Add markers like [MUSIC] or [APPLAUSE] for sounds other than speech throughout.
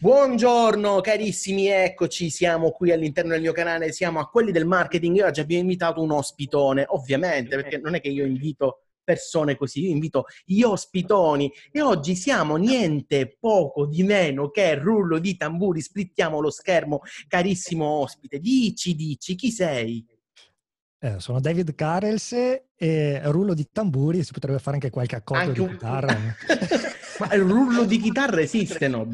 Buongiorno carissimi, eccoci, siamo qui all'interno del mio canale, siamo a quelli del marketing e oggi abbiamo invitato un ospitone, ovviamente, perché non è che io invito persone così, io invito gli ospitoni e oggi siamo niente poco di meno che rullo di tamburi, splittiamo lo schermo, carissimo ospite, dici, dici, chi sei? Eh, sono David Carels e rullo di tamburi, si potrebbe fare anche qualche accordo anche di un... chitarra. [LAUGHS] [LAUGHS] il rullo di chitarra esiste, no? [LAUGHS]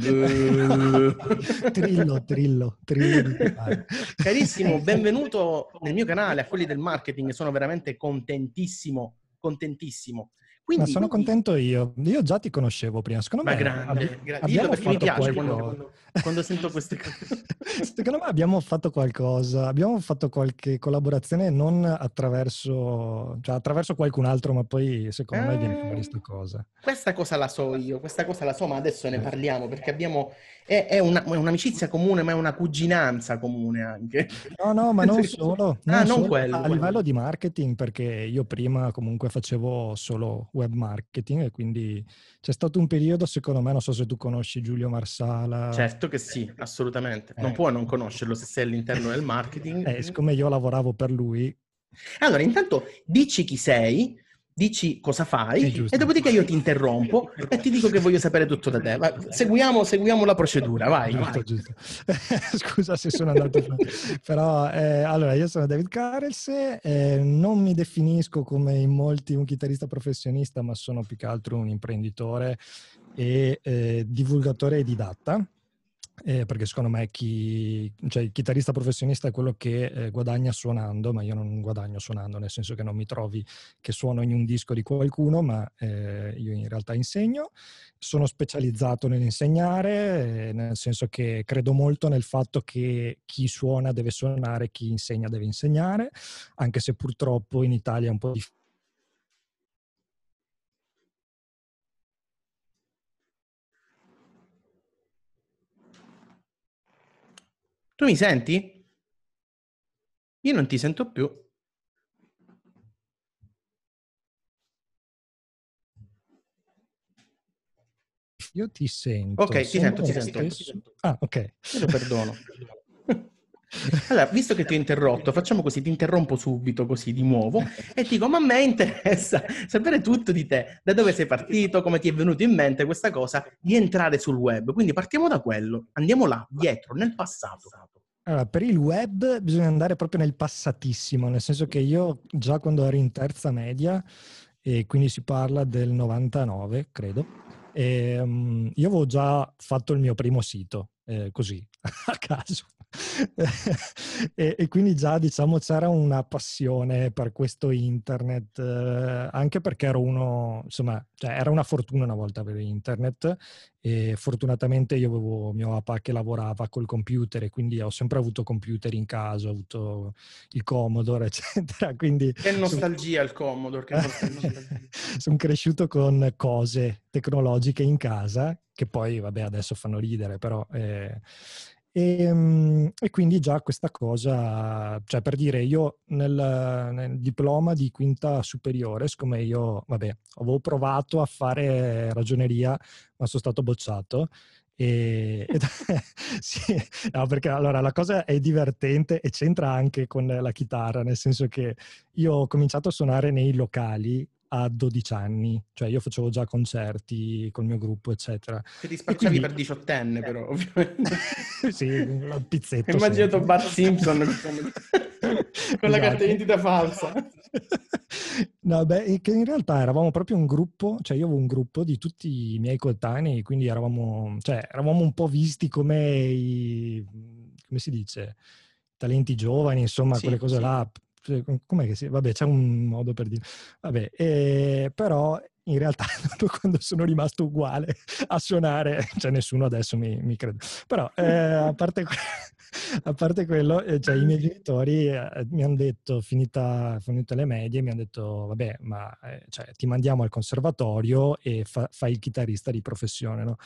trillo, trillo, trillo Carissimo, eh, benvenuto eh. nel mio canale, a quelli del marketing, sono veramente contentissimo, contentissimo. Quindi, Ma sono quindi... contento io. Io già ti conoscevo prima. Secondo Ma me grande, grande. Dillo perché mi piace quando, quando, quando sento queste cose. [LAUGHS] Secondo me abbiamo fatto qualcosa, abbiamo fatto qualche collaborazione non attraverso, cioè attraverso qualcun altro, ma poi secondo eh, me viene fuori questa ehm, cosa. Questa cosa la so io, questa cosa la so, ma adesso ne eh. parliamo perché abbiamo, è, è, una, è un'amicizia comune, ma è una cuginanza comune anche. No, no, ma [LAUGHS] non solo. Non ah, solo, non quello. A quello. livello di marketing, perché io prima comunque facevo solo web marketing e quindi c'è stato un periodo, secondo me, non so se tu conosci Giulio Marsala. Certo che sì, eh. assolutamente. Non eh. puoi non conoscerlo se sei all'interno del [LAUGHS] eh, marketing. Eh, siccome io lavoravo per lui. Allora, intanto dici chi sei, dici cosa fai e dopodiché io ti interrompo e ti dico che voglio sapere tutto da te. Va, seguiamo, seguiamo, la procedura, vai. Giusto, vai. Giusto. [LAUGHS] scusa se sono andato però eh, allora io sono David Carels, eh, non mi definisco come in molti un chitarrista professionista, ma sono più che altro un imprenditore e eh, divulgatore e didatta eh, perché secondo me chi, cioè, il chitarrista professionista è quello che eh, guadagna suonando, ma io non guadagno suonando, nel senso che non mi trovi che suono in un disco di qualcuno, ma eh, io in realtà insegno. Sono specializzato nell'insegnare, eh, nel senso che credo molto nel fatto che chi suona deve suonare, chi insegna deve insegnare, anche se purtroppo in Italia è un po' difficile Tu mi senti? Io non ti sento più. Io ti sento. Ok, ti sento, ti sento, Ah, ok. Io perdono. [LAUGHS] Allora, visto che ti ho interrotto, facciamo così, ti interrompo subito così di nuovo e ti dico, ma a me interessa sapere tutto di te, da dove sei partito, come ti è venuto in mente questa cosa di entrare sul web. Quindi partiamo da quello, andiamo là, dietro, nel passato. Allora, per il web bisogna andare proprio nel passatissimo, nel senso che io già quando ero in terza media, e quindi si parla del 99, credo, e, um, io avevo già fatto il mio primo sito, eh, così, [LAUGHS] a caso. e, e, quindi già diciamo c'era una passione per questo internet, eh, anche perché ero uno, insomma, cioè, era una fortuna una volta avere internet e fortunatamente io avevo mio papà che lavorava col computer e quindi ho sempre avuto computer in casa, ho avuto il Commodore, [LAUGHS] eccetera. Quindi, che nostalgia sono... il Commodore, [LAUGHS] sono cresciuto con cose tecnologiche in casa che poi, vabbè, adesso fanno ridere, però... Eh, e, ehm, e, quindi già questa cosa, cioè per dire, io nel, nel, diploma di quinta superiore, siccome io, vabbè, avevo provato a fare ragioneria, ma sono stato bocciato. E, [LAUGHS] [LAUGHS] sì, no, perché allora la cosa è divertente e c'entra anche con la chitarra, nel senso che io ho cominciato a suonare nei locali a 12 anni, cioè io facevo già concerti col mio gruppo, eccetera. Che ti spacciavi quindi... per diciottenne, però, eh. ovviamente. [LAUGHS] sì, il pizzetto. Immaginato sempre. Bart Simpson [LAUGHS] con, la esatto. carta identità falsa. [LAUGHS] No, beh, che in realtà eravamo proprio un gruppo, cioè io avevo un gruppo di tutti i miei coetanei, quindi eravamo, cioè, eravamo un po' visti come i, come si dice, talenti giovani, insomma, sì, quelle cose sì. là, cioè, com'è che si... Vabbè, c'è un modo per dire... Vabbè, eh, però in realtà [LAUGHS] dopo quando sono rimasto uguale a suonare, cioè nessuno adesso mi, mi crede, però eh, a, parte que- [LAUGHS] a, parte quello, eh, cioè, i miei genitori eh, mi hanno detto, finita, finite le medie, mi hanno detto vabbè ma eh, cioè, ti mandiamo al conservatorio e fa- fai il chitarrista di professione, no?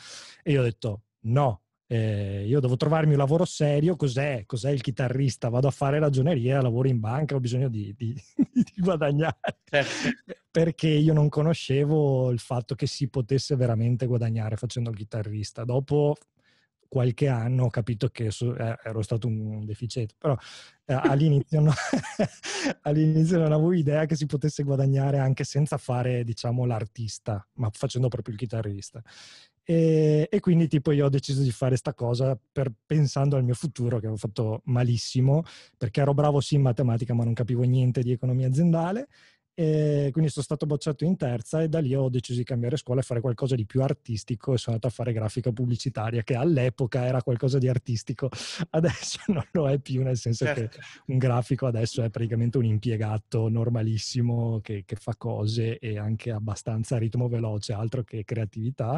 E io ho detto no, eh, io devo trovarmi un lavoro serio, cos'è, cos'è il chitarrista? Vado a fare ragioneria, lavoro in banca, ho bisogno di, di, [LAUGHS] di guadagnare. Certo. Perché io non conoscevo il fatto che si potesse veramente guadagnare facendo il chitarrista. Dopo qualche anno ho capito che so, eh, ero stato un deficiente, però eh, all'inizio, no, [LAUGHS] all'inizio, non avevo idea che si potesse guadagnare anche senza fare, diciamo, l'artista, ma facendo proprio il chitarrista. E, e, quindi tipo io ho deciso di fare questa cosa per, pensando al mio futuro che avevo fatto malissimo perché ero bravo sì in matematica ma non capivo niente di economia aziendale e quindi sono stato bocciato in terza e da lì ho deciso di cambiare scuola e fare qualcosa di più artistico e sono andato a fare grafica pubblicitaria che all'epoca era qualcosa di artistico [LAUGHS] adesso non lo è più nel senso certo. che un grafico adesso è praticamente un impiegato normalissimo che, che fa cose e anche abbastanza a ritmo veloce altro che creatività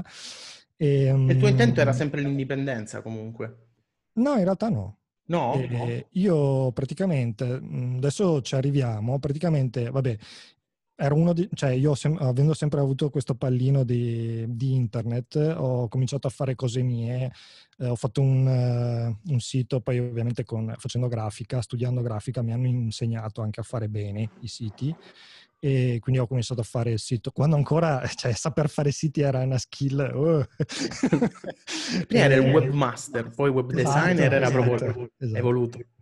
e, e il tuo intento era ehm sempre l'indipendenza comunque? No, in realtà no. No, eh, no. Io praticamente, mm, adesso ci arriviamo, praticamente, vabbè, ero uno di, cioè io sem- avendo sempre avuto questo pallino di, di, internet ho cominciato a fare cose mie, eh, ho fatto un, uh, un sito, poi ovviamente con, facendo grafica, studiando grafica mi hanno insegnato anche a fare bene i siti e quindi ho cominciato a fare il sito quando ancora [LAUGHS] cioè, saper fare siti era una skill oh. [LAUGHS] prima era il eh, webmaster poi web esatto, designer esatto, era proprio esatto, evoluto esatto.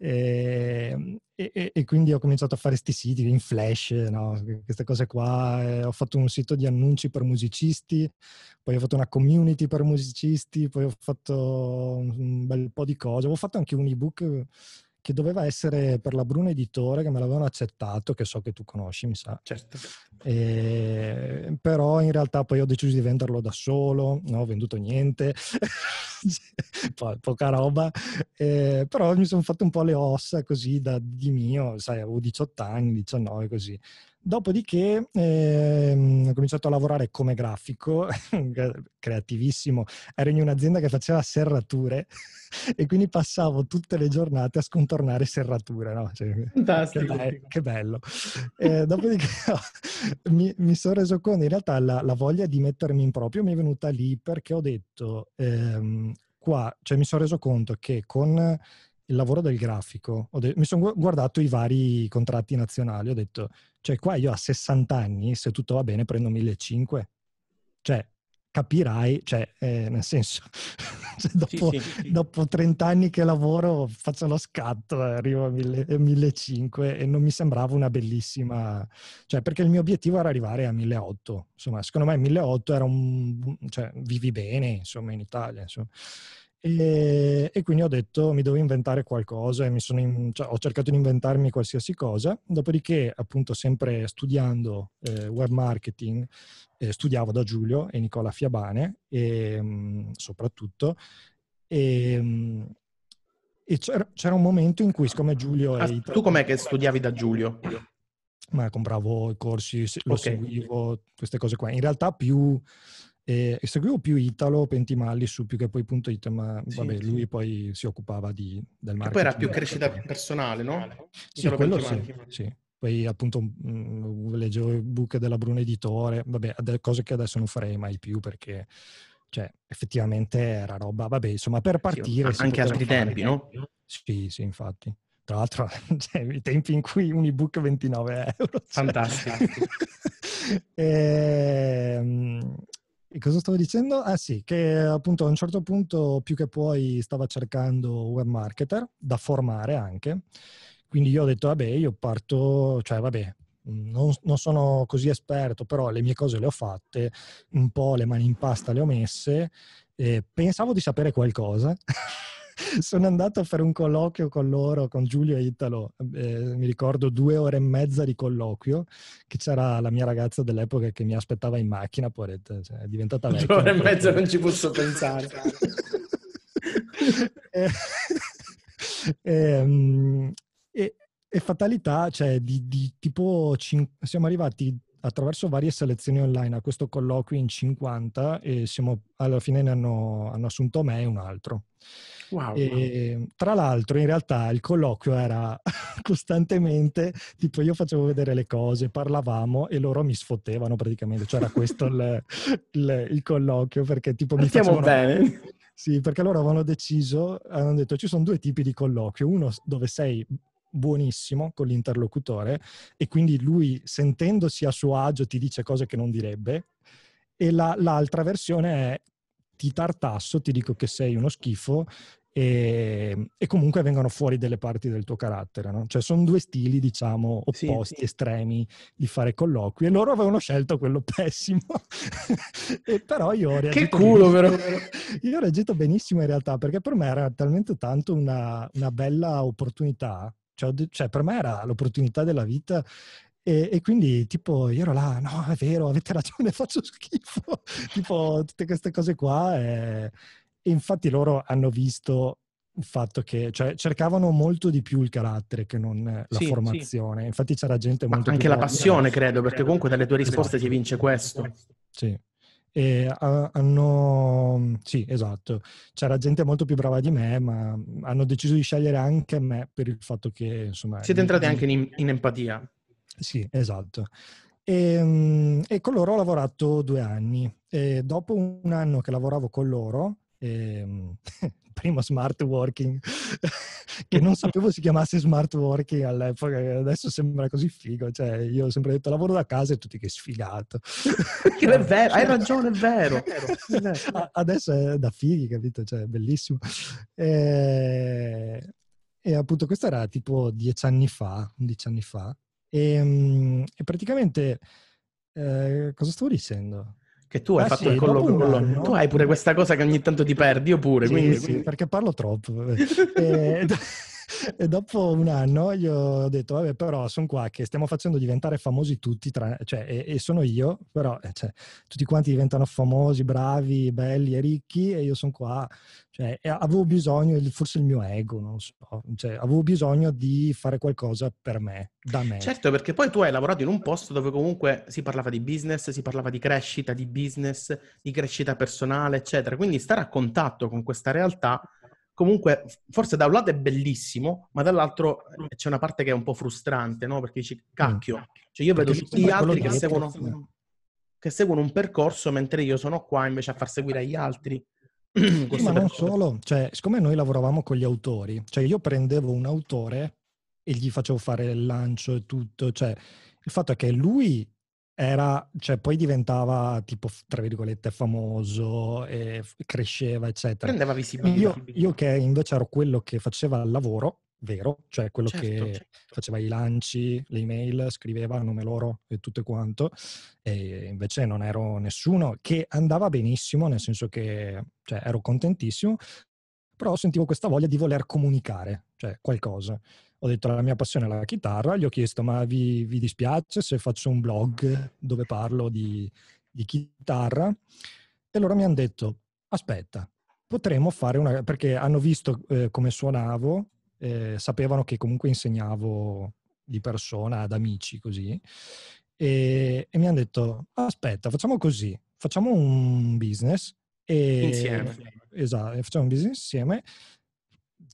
Ehm, e, e, e, quindi ho cominciato a fare questi siti in flash, no? queste cose qua. Eh, ho fatto un sito di annunci per musicisti, poi ho fatto una community per musicisti, poi ho fatto un bel po' di cose. Ho fatto anche un ebook che doveva essere per la Bruna Editore, che me l'avevano accettato, che so che tu conosci, mi sa. Certo. E, però in realtà poi ho deciso di venderlo da solo, non ho venduto niente, [LAUGHS] po- poca roba, e, però mi sono fatto un po' le ossa così da, di mio, sai, avevo 18 anni, 19 così. Dopodiché eh, ho cominciato a lavorare come grafico, [LAUGHS] creativissimo. Ero in un'azienda che faceva serrature [LAUGHS] e quindi passavo tutte le giornate a scontornare serrature. No? Cioè, Fantastico. Che, be- che bello. eh, dopodiché [LAUGHS] mi, mi, sono reso conto, in realtà la, la, voglia di mettermi in proprio mi è venuta lì perché ho detto, ehm, qua, cioè mi sono reso conto che con il lavoro del grafico, de- mi sono guardato i vari contratti nazionali, ho detto, cioè qua io a 60 anni, se tutto va bene, prendo 1500. Cioè, capirai, cioè, eh, nel senso, [LAUGHS] cioè dopo, sì, sì, sì. dopo, 30 anni che lavoro faccio lo scatto, eh, arrivo a 1500 eh, e non mi sembrava una bellissima, cioè, perché il mio obiettivo era arrivare a 1800, insomma, secondo me 1800 era un, cioè, vivi bene, insomma, in Italia, insomma. E, e, quindi ho detto mi devo inventare qualcosa e in, cioè, ho cercato di inventarmi qualsiasi cosa, dopodiché appunto sempre studiando eh, web marketing eh, studiavo da Giulio e Nicola Fiabane e, ehm, mh, soprattutto e, ehm, mh, e c'era, c'era, un momento in cui siccome Giulio... Ah, tu com'è che studiavi da Giulio? Ma compravo i corsi, lo okay. seguivo, queste cose qua. In realtà più e seguivo più Italo Pentimalli su più che poi.it, ma sì, vabbè, lui poi si occupava di, del marketing. E poi era più crescita personale, no? Sì, Italo quello sì, sì, Poi appunto mh, mm, leggevo i book della Bruna Editore, vabbè, cose che adesso non farei mai più perché cioè, effettivamente era roba, vabbè, insomma, per partire... Sì, anche altri tempi, no? Sì, sì, infatti. Tra l'altro, [LAUGHS] cioè, i tempi in cui un ebook 29 euro. Cioè. Fantastico. [LAUGHS] e, ehm, e cosa stavo dicendo? Ah sì, che appunto a un certo punto più che puoi stava cercando web marketer da formare anche, quindi io ho detto vabbè io parto, cioè vabbè non, non, sono così esperto, però le mie cose le ho fatte, un po' le mani in pasta le ho messe, pensavo di sapere qualcosa. [LAUGHS] [LAUGHS] sono andato a fare un colloquio con loro, con Giulio e Italo, eh, mi ricordo due ore e mezza di colloquio, che c'era la mia ragazza dell'epoca che mi aspettava in macchina, poi cioè, è diventata vecchia. Due ore e mezza non ci [LAUGHS] posso pensare. e, eh, [LAUGHS] ehm, e, e, fatalità, cioè di, di tipo, cin- siamo arrivati attraverso varie selezioni online a questo colloquio in 50 e siamo, alla fine ne hanno, hanno assunto me e un altro. Wow. E, tra l'altro in realtà il colloquio era [LAUGHS] costantemente, tipo io facevo vedere le cose, parlavamo e loro mi sfottevano praticamente, cioè era questo il, [LAUGHS] il, il colloquio perché tipo mi facevano... bene. Sì, perché loro avevano deciso, hanno detto ci sono due tipi di colloquio, uno dove sei buonissimo con l'interlocutore e quindi lui sentendosi a suo agio ti dice cose che non direbbe e la, l'altra versione è ti tartasso, ti dico che sei uno schifo e, e comunque vengono fuori delle parti del tuo carattere, no? cioè sono due stili diciamo opposti, sì, sì. estremi di fare colloqui e loro avevano scelto quello pessimo [LAUGHS] e però io ho reagito che culo però [LAUGHS] io ho reagito benissimo in realtà perché per me era talmente tanto una, una bella opportunità cioè, cioè, per me era l'opportunità della vita e, e, quindi tipo io ero là, no è vero, avete ragione, [LAUGHS] faccio schifo, tipo tutte queste cose qua. E, e infatti loro hanno visto il fatto che cioè, cercavano molto di più il carattere che non la sì, formazione. Sì. Infatti c'era gente Ma molto... Anche più la passione, credo, perché comunque dalle tue risposte si vince questo. Sì. E hanno, sì, esatto, c'era gente molto più brava di me, ma hanno deciso di scegliere anche me per il fatto che, insomma... Siete entrati anche in, in empatia. Sì, esatto. E, ehm, e, con loro ho lavorato due anni. E dopo un anno che lavoravo con loro, ehm, [LAUGHS] primo smart working, [LAUGHS] che non sapevo si chiamasse smart working all'epoca, adesso sembra così figo, cioè io ho sempre detto lavoro da casa e tutti che sfigato. è vero, hai ragione, è vero. [LAUGHS] È vero, adesso è da fighi, capito? Cioè, è bellissimo. E, eh, e appunto questo era tipo dieci anni fa, undici anni fa, e, ehm, e praticamente... Eh, cosa stavo dicendo? Che tu ah, hai eh fatto il colloquio con l'ONU. Tu hai pure questa cosa che ogni tanto ti perdi, oppure. Sì, quindi, sì, quindi... perché parlo troppo. [LAUGHS] eh, e dopo un anno io ho detto, vabbè, però sono qua che stiamo facendo diventare famosi tutti, tra, cioè, e, e, sono io, però eh, cioè, tutti quanti diventano famosi, bravi, belli e ricchi e io sono qua. Cioè, avevo bisogno, forse il mio ego, non so, cioè, avevo bisogno di fare qualcosa per me, da me. Certo, perché poi tu hai lavorato in un posto dove comunque si parlava di business, si parlava di crescita, di business, di crescita personale, eccetera. Quindi stare a contatto con questa realtà comunque forse da un lato è bellissimo, ma dall'altro mm. eh, c'è una parte che è un po' frustrante, no? Perché dici, mm. cacchio, cioè io vedo tutti gli altri che seguono, che seguono, un percorso mentre io sono qua invece a far seguire agli altri. [CLEARS THROAT] Sì, ma non solo, cioè, siccome noi lavoravamo con gli autori, cioè io prendevo un autore e gli facevo fare il lancio e tutto, cioè il fatto è che lui era, cioè poi diventava tipo, tra virgolette, famoso e cresceva, eccetera. Prendeva visibilità. Io, io, che invece ero quello che faceva il lavoro, vero, cioè quello certo, che certo. faceva i lanci, le email, scriveva a nome loro e tutto quanto, e invece non ero nessuno, che andava benissimo, nel senso che cioè, ero contentissimo, però sentivo questa voglia di voler comunicare, cioè qualcosa ho detto la mia passione è la chitarra, gli ho chiesto ma vi, vi dispiace se faccio un blog dove parlo di, di chitarra? E loro mi hanno detto aspetta, potremmo fare una... perché hanno visto eh, come suonavo, eh, sapevano che comunque insegnavo di persona ad amici così e, e mi hanno detto aspetta facciamo così, facciamo un business e, insieme. Esatto, facciamo un business insieme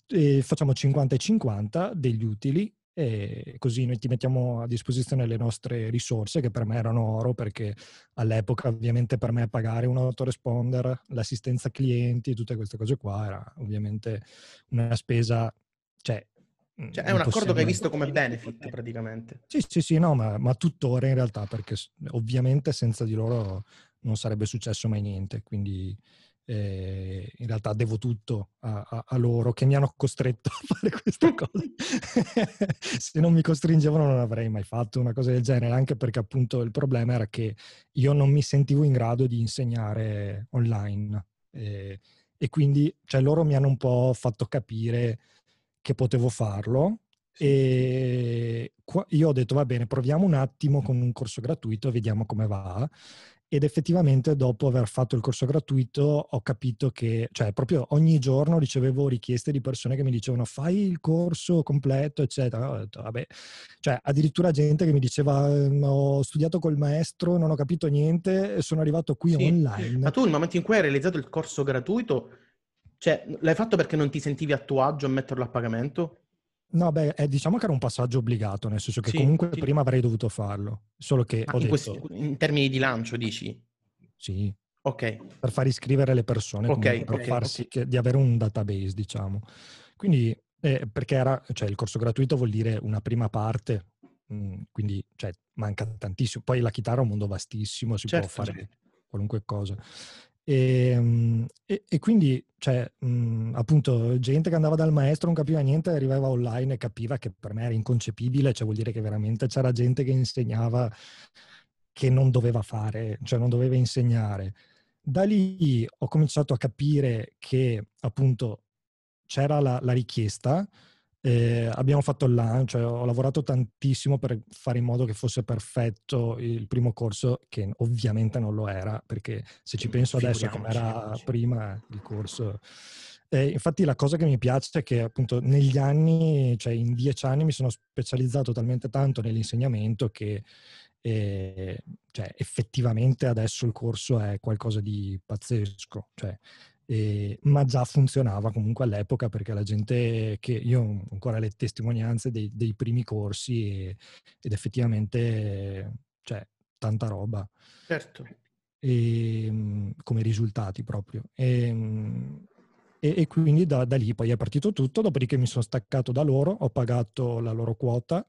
e facciamo 50 e 50 degli utili e così noi ti mettiamo a disposizione le nostre risorse che per me erano oro perché all'epoca ovviamente per me pagare un autoresponder, l'assistenza clienti, tutte queste cose qua era ovviamente una spesa, cioè mm, cioè, è un accordo che hai visto come benefit praticamente. Sì, sì, sì, no, ma, ma, tuttora in realtà, perché ovviamente senza di loro non sarebbe successo mai niente, quindi eh, in realtà devo tutto a, a, a, loro che mi hanno costretto a [LAUGHS] fare queste cose. [LAUGHS] Se non mi costringevano non avrei mai fatto una cosa del genere, anche perché appunto il problema era che io non mi sentivo in grado di insegnare online. Eh, e quindi cioè, loro mi hanno un po' fatto capire che potevo farlo e io ho detto va bene proviamo un attimo con un corso gratuito vediamo come va ed effettivamente dopo aver fatto il corso gratuito ho capito che, cioè proprio ogni giorno ricevevo richieste di persone che mi dicevano fai il corso completo, eccetera. Ho Detto, vabbè, cioè addirittura gente che mi diceva ehm, ho studiato col maestro, non ho capito niente, sono arrivato qui sì. online. Ma tu nel momento in cui hai realizzato il corso gratuito, cioè l'hai fatto perché non ti sentivi a tuo agio a metterlo a pagamento? No, beh, è, eh, diciamo che era un passaggio obbligato, nel senso che sì, comunque sì. prima avrei dovuto farlo, solo che ah, ho in, detto... questi, in termini di lancio, dici? Sì. Ok. Per far iscrivere le persone, okay, per okay, far sì okay. di avere un database, diciamo. Quindi, eh, perché era, cioè, il corso gratuito vuol dire una prima parte, mh, mm, quindi cioè, manca tantissimo. Poi la chitarra è un mondo vastissimo, si certo, può fare certo. qualunque cosa. E, ehm, e, e, quindi, cioè, mh, mhmm, appunto, gente che andava dal maestro non capiva niente, arrivava online e capiva che per me era inconcepibile, cioè vuol dire che veramente c'era gente che insegnava che non doveva fare, cioè non doveva insegnare. Da lì ho cominciato a capire che appunto c'era la, la richiesta, eh, abbiamo fatto il lancio, ho lavorato tantissimo per fare in modo che fosse perfetto il primo corso, che ovviamente non lo era, perché se ci penso adesso come era prima il corso. Eh, infatti la cosa che mi piace è che appunto negli anni, cioè in dieci anni mi sono specializzato talmente tanto nell'insegnamento che eh, cioè, effettivamente adesso il corso è qualcosa di pazzesco. Cioè, e, ma già funzionava comunque all'epoca perché la gente che io ho ancora le testimonianze dei, dei primi corsi e, ed effettivamente cioè tanta roba certo e, ehm, come risultati proprio ehm, e, e quindi da, da, lì poi è partito tutto dopodiché mi sono staccato da loro ho pagato la loro quota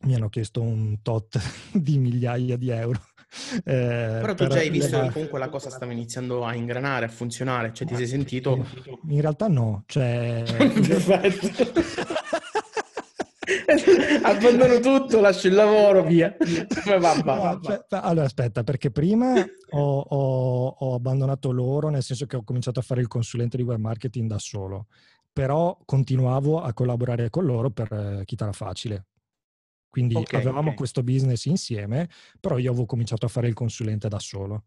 mi hanno chiesto un tot [LAUGHS] di migliaia di euro. Eh, Però tu per già hai visto che comunque la cosa stava iniziando a ingranare, a funzionare, cioè ti sei sentito... In realtà no, cioè... [LAUGHS] Perfetto. [LAUGHS] Abbandono tutto, lascio il lavoro, via. va, va, no, cioè, allora aspetta, perché prima ho, ho, ho abbandonato loro, nel senso che ho cominciato a fare il consulente di web marketing da solo però continuavo a collaborare con loro per eh, chitarra facile, quindi okay, avevamo okay. questo business insieme, però io avevo cominciato a fare il consulente da solo.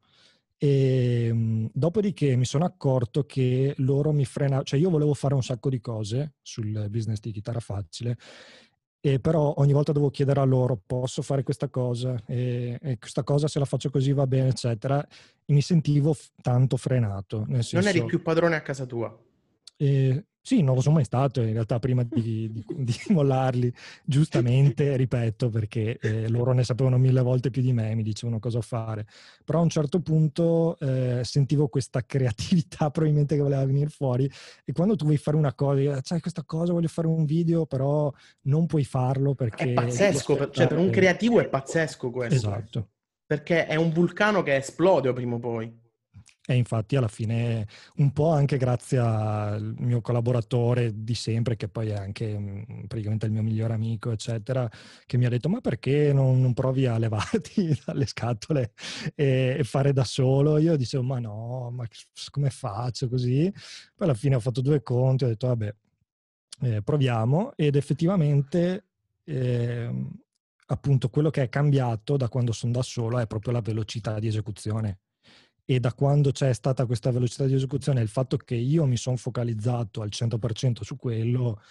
E, ehm, mh, dopodiché mi sono accorto che loro mi frenavano, cioè io volevo fare un sacco di cose sul business di chitarra facile, e però ogni volta dovevo chiedere a loro posso fare questa cosa e, e questa cosa se la faccio così va bene, eccetera. E mi sentivo f- tanto frenato. Senso, non eri più padrone a casa tua? E, sì, non lo sono mai stato in realtà prima di, di, [LAUGHS] di mollarli, giustamente, ripeto, perché eh, loro ne sapevano mille volte più di me, mi dicevano cosa fare, però a un certo punto eh, sentivo questa creatività [LAUGHS] probabilmente che voleva venire fuori e quando tu vuoi fare una cosa, ah, sai questa cosa, voglio fare un video, però non puoi farlo perché... È pazzesco, per, cioè per un creativo è pazzesco questo. Esatto. Perché è un vulcano che esplode prima o poi. E infatti alla fine, un po' anche grazie al mio collaboratore di sempre, che poi è anche mm, praticamente il mio migliore amico, eccetera, che mi ha detto ma perché non, non provi a levarti [LAUGHS] dalle scatole e, e, fare da solo? Io dicevo ma no, ma come faccio così? Poi alla fine ho fatto due conti, ho detto vabbè, eh, proviamo ed effettivamente... Eh, appunto quello che è cambiato da quando sono da solo è proprio la velocità di esecuzione e da quando c'è stata questa velocità di esecuzione, il fatto che io mi sono focalizzato al 100% su quello,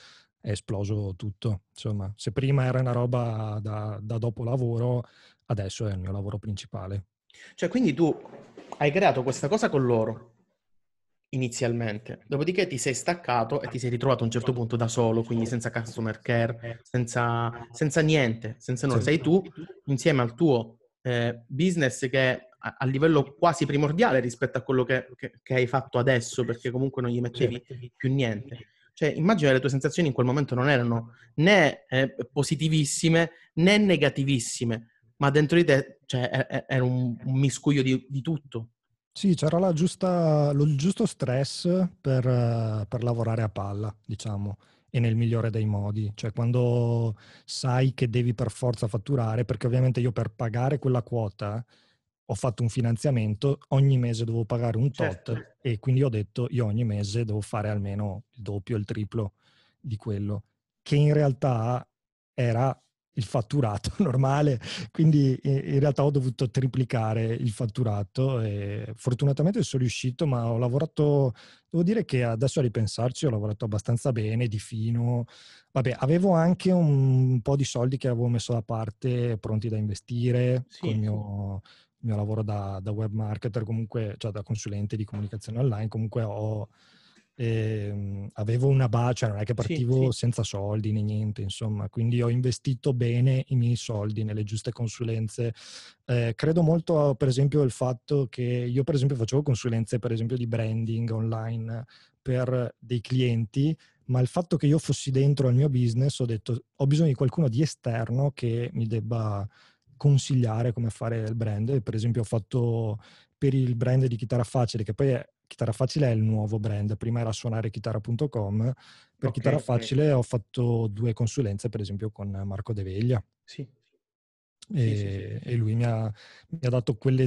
è esploso tutto. Insomma, se prima era una roba da, da dopo lavoro, adesso è il mio lavoro principale. Cioè, quindi tu hai creato questa cosa con loro inizialmente, dopodiché ti sei staccato e ti sei ritrovato a un certo punto da solo, quindi senza customer care, senza, senza niente, senza nulla. Sei tu insieme al tuo eh, business che a, livello quasi primordiale rispetto a quello che, che, che, hai fatto adesso, perché comunque non gli mettevi più niente. Cioè, immagino le tue sensazioni in quel momento non erano né eh, positivissime né negativissime, ma dentro di te cioè, era un, un miscuglio di, di tutto. Sì, c'era giusta, lo, il giusto stress per, per, lavorare a palla, diciamo, e nel migliore dei modi. Cioè, quando sai che devi per forza fatturare, perché ovviamente io per pagare quella quota ho fatto un finanziamento, ogni mese dovevo pagare un tot certo. e quindi ho detto io ogni mese devo fare almeno il doppio, il triplo di quello, che in realtà era il fatturato [LAUGHS] normale, quindi in realtà ho dovuto triplicare il fatturato e fortunatamente sono riuscito, ma ho lavorato, devo dire che adesso a ripensarci ho lavorato abbastanza bene, di fino, vabbè, avevo anche un po' di soldi che avevo messo da parte pronti da investire sì. con il mio il mio lavoro da, da, web marketer, comunque, cioè da consulente di comunicazione online, comunque ho, eh, avevo una base, cioè non è che partivo sì, sì. senza soldi né niente, insomma, quindi ho investito bene i miei soldi nelle giuste consulenze. Eh, credo molto, per esempio, al fatto che io, per esempio, facevo consulenze, per esempio, di branding online per dei clienti ma il fatto che io fossi dentro al mio business ho detto ho bisogno di qualcuno di esterno che mi debba consigliare come fare il brand. Per esempio ho fatto per il brand di Chitarra Facile, che poi è, Chitarra Facile è il nuovo brand, prima era suonarechitarra.com, per okay, Chitarra Facile okay. ho fatto due consulenze per esempio con Marco De Veglia. Sì. E, sì, sì, sì. e lui mi ha, mi ha dato quelle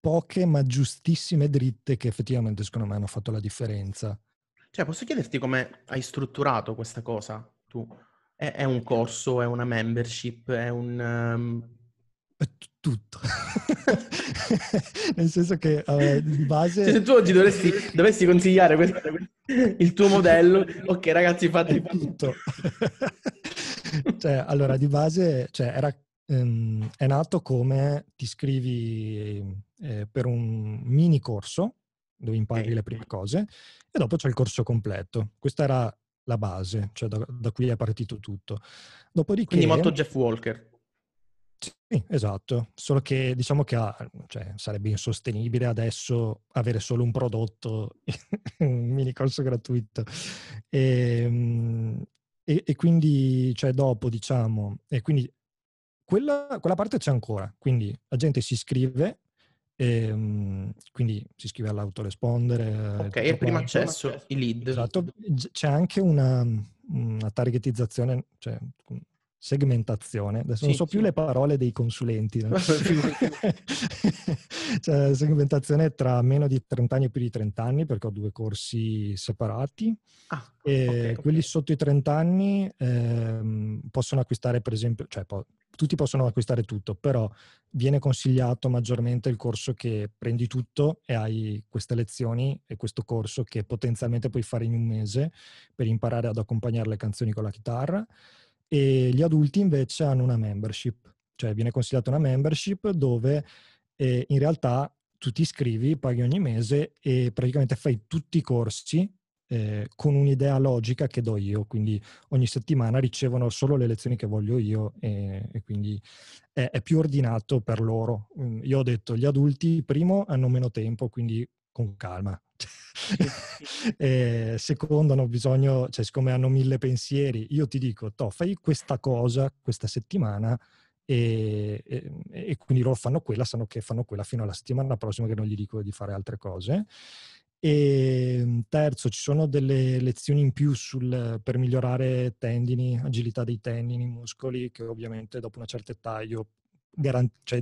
poche ma giustissime dritte che effettivamente secondo me hanno fatto la differenza. Cioè, posso chiederti come hai strutturato questa cosa tu? È, è un corso, è una membership, è un... Um... tutto. [LAUGHS] Nel senso che eh, di base... Cioè, se tu oggi dovresti, dovresti consigliare questo, il tuo modello, ok ragazzi fate... È tutto. cioè, allora, di base cioè, era ehm, è nato come ti scrivi eh, per un mini corso dove impari okay. le prime cose e dopo c'è il corso completo. Questa era la base, cioè da, da cui è partito tutto. Dopodiché, Quindi molto Jeff Walker. Sì, esatto, solo che diciamo che ha, cioè, sarebbe insostenibile adesso avere solo un prodotto, [LAUGHS] un mini corso gratuito. E, ehm, e, e quindi, cioè, dopo diciamo, e quindi quella, quella, parte c'è ancora, quindi la gente si iscrive, e, ehm, quindi si scrive all'autorespondere. Eh, ok, e prima primo accesso, accesso, i lead. Esatto, c'è anche una, una targetizzazione, cioè segmentazione. Adesso sì, non so sì. più le parole dei consulenti. No? [LAUGHS] [LAUGHS] cioè, segmentazione tra meno di 30 anni e più di 30 anni, perché ho due corsi separati. Ah, e okay, quelli okay. sotto i 30 anni ehm, possono acquistare, per esempio, cioè tutti possono acquistare tutto, però viene consigliato maggiormente il corso che prendi tutto e hai queste lezioni e questo corso che potenzialmente puoi fare in un mese per imparare ad accompagnare le canzoni con la chitarra. E gli adulti invece hanno una membership, cioè viene consigliata una membership dove eh, in realtà tu ti iscrivi, paghi ogni mese e praticamente fai tutti i corsi eh, con un'idea logica che do io, quindi ogni settimana ricevono solo le lezioni che voglio io e, e quindi è, è, più ordinato per loro. Mm, io ho detto, gli adulti, primo, hanno meno tempo, quindi con calma. [LAUGHS] secondo, hanno bisogno, cioè siccome hanno mille pensieri, io ti dico, to, fai questa cosa questa settimana e, e, e quindi loro fanno quella, sanno che fanno quella fino alla settimana prossima che non gli dico di fare altre cose. E ehm, terzo, ci sono delle lezioni in più sul, per migliorare tendini, agilità dei tendini, muscoli, che ovviamente dopo una certa età io garan- cioè,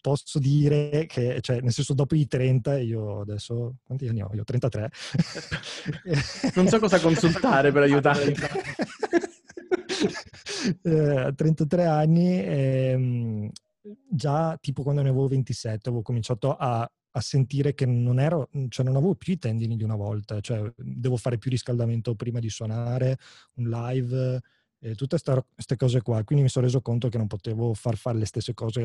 posso dire che, cioè, nel senso, dopo i 30, io adesso, quanti anni ho? Io ho 33. [LAUGHS] non so cosa consultare per aiutarti. A 33 anni, ehm, già tipo quando ne avevo 27, avevo cominciato a a sentire che non ero, cioè non avevo più i tendini di una volta, cioè devo fare più riscaldamento prima di suonare, un live, eh, tutte queste cose qua. Quindi mi sono reso conto che non potevo far fare le stesse cose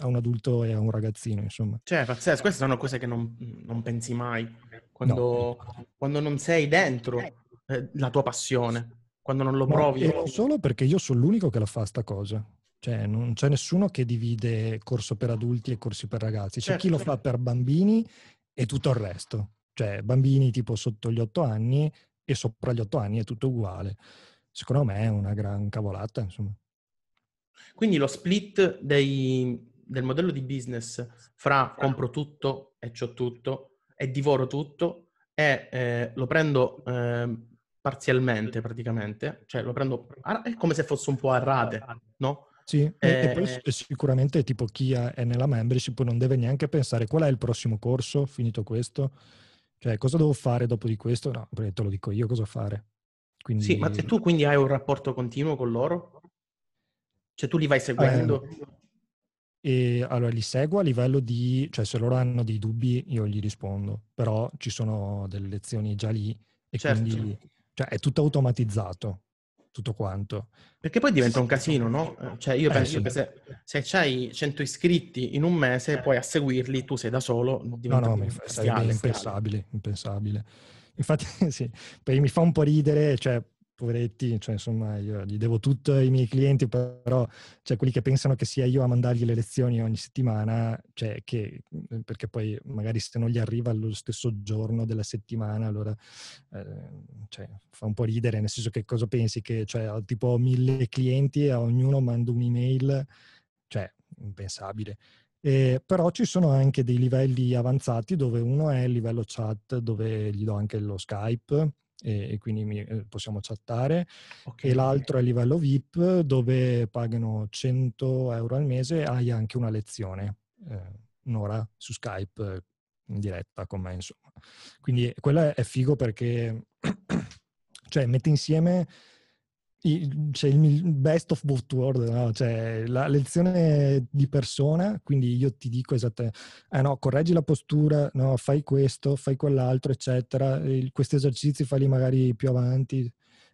a un adulto e a un ragazzino, insomma. Cioè, pazzesco, queste sono cose che non, non pensi mai, quando, no. quando, non sei dentro eh, la tua passione, quando non lo provi. E solo perché io sono l'unico che la fa sta cosa. Cioè, non c'è nessuno che divide corso per adulti e corsi per ragazzi. C'è certo. chi lo certo. fa per bambini e tutto il resto. Cioè, bambini tipo sotto gli otto anni e sopra gli otto anni è tutto uguale. Secondo me è una gran cavolata, insomma. Quindi lo split dei, del modello di business fra compro tutto e ho tutto e divoro tutto e eh, lo prendo eh, parzialmente praticamente, cioè lo prendo, ah, è come se fosse un po' a rate, no? Sì, eh, e poi eh. sicuramente tipo chi è nella membership non deve neanche pensare qual è il prossimo corso, finito questo, cioè cosa devo fare dopo di questo, no, perché te lo dico io cosa fare. Quindi... Sì, ma tu quindi hai un rapporto continuo con loro? Cioè tu li vai seguendo? Eh, e allora li seguo a livello di, cioè se loro hanno dei dubbi io gli rispondo, però ci sono delle lezioni già lì e certo. quindi cioè, è tutto automatizzato tutto quanto. Perché poi diventa un casino, no? Cioè io eh, penso eh, sì. che se, se hai 100 iscritti in un mese, eh. poi a seguirli tu sei da solo, diventa no, no, sarebbe impensabile, impensabile. Infatti [LAUGHS] sì, mi fa un po' ridere, cioè poveretti, cioè insomma io gli devo tutto ai miei clienti, però cioè, quelli che pensano che sia io a mandargli le lezioni ogni settimana, cioè che, perché poi magari se non gli arriva lo stesso giorno della settimana, allora eh, cioè, fa un po' ridere, nel senso che cosa pensi? Che cioè, ho tipo mille clienti e a ognuno mando un'email, cioè impensabile. Eh, però ci sono anche dei livelli avanzati dove uno è il livello chat, dove gli do anche lo Skype, e, e quindi mi, eh, possiamo chattare. Okay. E l'altro è a livello VIP dove pagano 100 euro al mese e hai anche una lezione, eh, un'ora su Skype in diretta con me, insomma. Quindi eh, quella è figo perché [CLEARS THROAT] cioè, mette insieme c'è cioè, il best of both world, no? cioè la lezione di persona, quindi io ti dico esattamente, ah eh, no, correggi la postura, no, fai questo, fai quell'altro, eccetera, il, questi esercizi falli magari più avanti,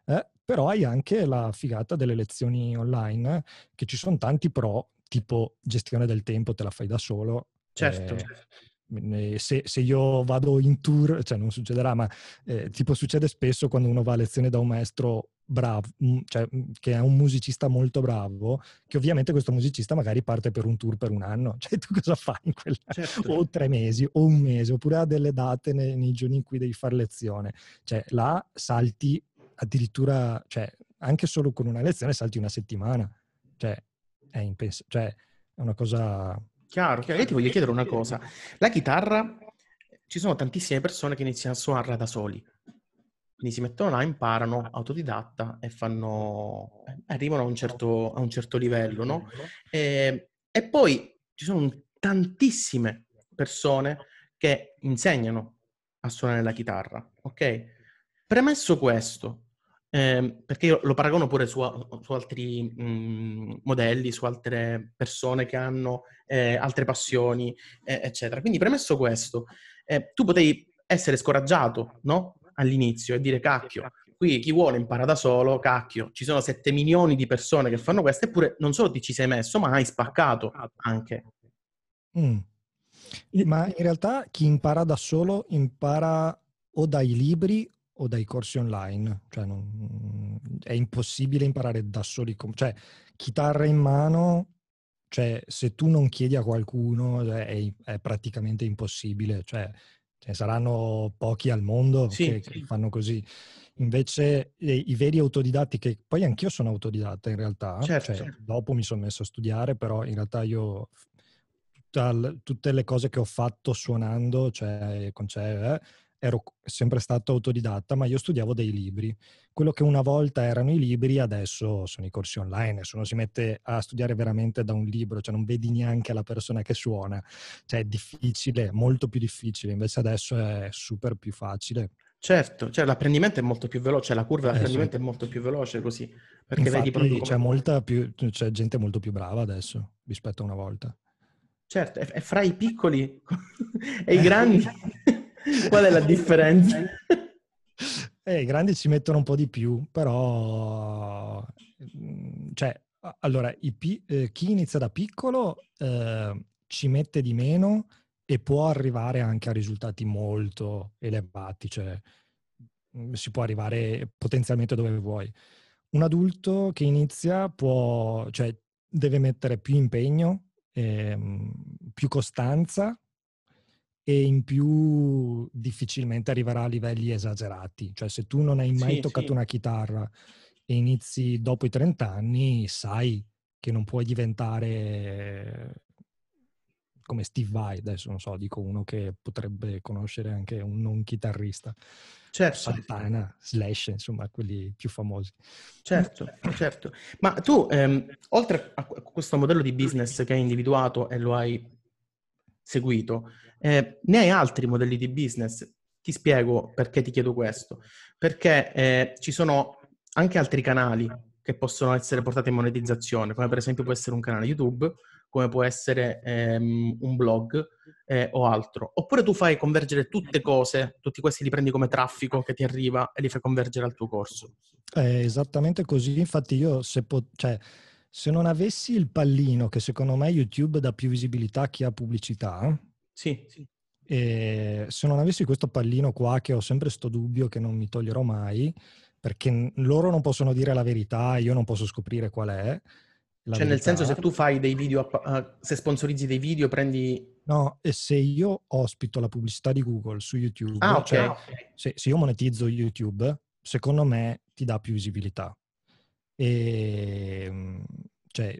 eh, però hai anche la figata delle lezioni online, eh, che ci sono tanti pro, tipo gestione del tempo, te la fai da solo. Certo. Eh, certo se, se, io vado in tour, cioè non succederà, ma eh, tipo succede spesso quando uno va a lezione da un maestro bravo, mm, cioè mm, che è un musicista molto bravo, che ovviamente questo musicista magari parte per un tour per un anno, [LAUGHS] cioè tu cosa fai in quella? Certo. O tre mesi, o un mese, oppure ha delle date nei, nei giorni in cui devi fare lezione, cioè là salti addirittura, cioè anche solo con una lezione salti una settimana, cioè è impensabile, cioè è una cosa Chiaro, chiaro. Io ti voglio chiedere una cosa. La chitarra, ci sono tantissime persone che iniziano a suonarla da soli. Quindi si mettono là, imparano, autodidatta e fanno... arrivano a un certo, a un certo livello, no? E, e poi ci sono tantissime persone che insegnano a suonare la chitarra, ok? Premesso questo, Ehm, perché io lo paragono pure su, su altri mh, mhmm, modelli, su altre persone che hanno eh, altre passioni, eh, eccetera. Quindi premesso questo, eh, tu potevi essere scoraggiato, no? All'inizio e dire cacchio, qui chi vuole impara da solo, cacchio, ci sono 7 milioni di persone che fanno questo, eppure non solo ti ci sei messo, ma hai spaccato anche. Mm. Ma in realtà chi impara da solo impara o dai libri o dai corsi online, cioè non, mm, è impossibile imparare da soli, cioè chitarra in mano, cioè se tu non chiedi a qualcuno cioè, è, è, praticamente impossibile, cioè ce ne saranno pochi al mondo sì, che, sì. che, fanno così. Invece i, eh, i veri autodidatti, che poi anch'io sono autodidatta in realtà, certo, cioè, certo. dopo mi sono messo a studiare, però in realtà io tutta, tutte le cose che ho fatto suonando, cioè, con, cioè eh, ero sempre stato autodidatta, ma io studiavo dei libri. Quello che una volta erano i libri, adesso sono i corsi online, nessuno si mette a studiare veramente da un libro, cioè non vedi neanche la persona che suona, cioè è difficile, molto più difficile, invece adesso è super più facile. Certo, cioè l'apprendimento è molto più veloce, cioè la curva dell'apprendimento eh, sì. è molto più veloce così, perché Infatti, vedi proprio... C'è, cioè molta più, c'è cioè gente molto più brava adesso rispetto a una volta. Certo, è fra i piccoli [LAUGHS] e i eh. grandi [LAUGHS] Qual è la differenza? Eh, I grandi ci mettono un po' di più, però... Mm, cioè, allora, pi- eh, chi inizia da piccolo eh, ci mette di meno e può arrivare anche a risultati molto elevati, cioè mm, si può arrivare potenzialmente dove vuoi. Un adulto che inizia può, cioè, deve mettere più impegno, ehm, più costanza e in più difficilmente arriverà a livelli esagerati. Cioè se tu non hai mai sì, toccato sì. una chitarra e inizi dopo i 30 anni, sai che non puoi diventare eh, come Steve Vai, adesso non so, dico uno che potrebbe conoscere anche un non chitarrista. Certo. Santana, Slash, insomma, quelli più famosi. Certo, certo. Ma tu, ehm, oltre a questo modello di business che hai individuato e lo hai seguito, eh, ne hai altri modelli di business? Ti spiego perché ti chiedo questo. Perché eh, ci sono anche altri canali che possono essere portati in monetizzazione, come per esempio può essere un canale YouTube, come può essere ehm, un blog eh, o altro. Oppure tu fai convergere tutte cose, tutti questi li prendi come traffico che ti arriva e li fai convergere al tuo corso. È eh, esattamente così, infatti io se, po- cioè, se non avessi il pallino che secondo me YouTube dà più visibilità a chi ha pubblicità, sì, sì. E se non avessi questo pallino qua, che ho sempre questo dubbio che non mi toglierò mai, perché loro non possono dire la verità, io non posso scoprire qual è. La cioè, verità. nel senso, se tu fai dei video, se sponsorizzi dei video, prendi. No, e se io ospito la pubblicità di Google su YouTube, ah, okay. cioè, se, se, io monetizzo YouTube, secondo me ti dà più visibilità. E ehm, cioè,